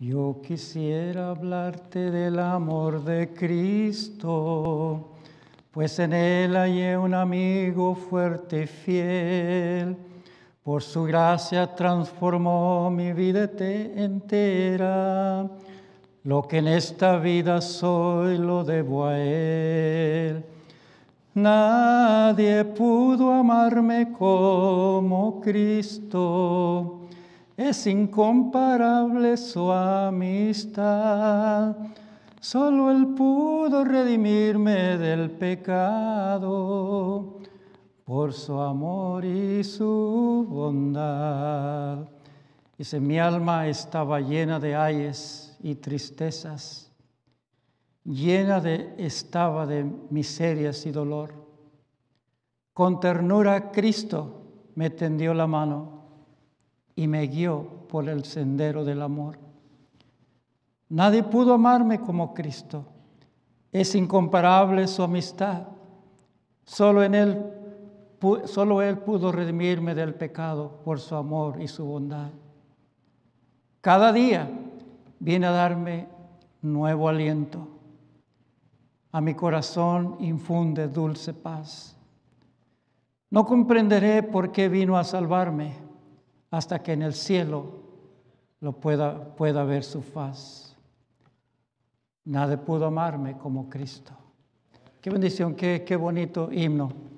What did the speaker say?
Yo quisiera hablarte del amor de Cristo, pues en Él hallé un amigo fuerte y fiel. Por su gracia transformó mi vida entera. Lo que en esta vida soy lo debo a Él. Nadie pudo amarme como Cristo es incomparable su amistad. Solo Él pudo redimirme del pecado por su amor y su bondad. Dice, mi alma estaba llena de ayes y tristezas, llena de, estaba de miserias y dolor. Con ternura Cristo me tendió la mano y me guió por el sendero del amor. Nadie pudo amarme como Cristo. Es incomparable su amistad. Solo, en él, solo Él pudo redimirme del pecado por su amor y su bondad. Cada día viene a darme nuevo aliento. A mi corazón infunde dulce paz. No comprenderé por qué vino a salvarme hasta que en el cielo lo pueda, pueda ver su faz. Nadie pudo amarme como Cristo. Qué bendición, qué bonito himno.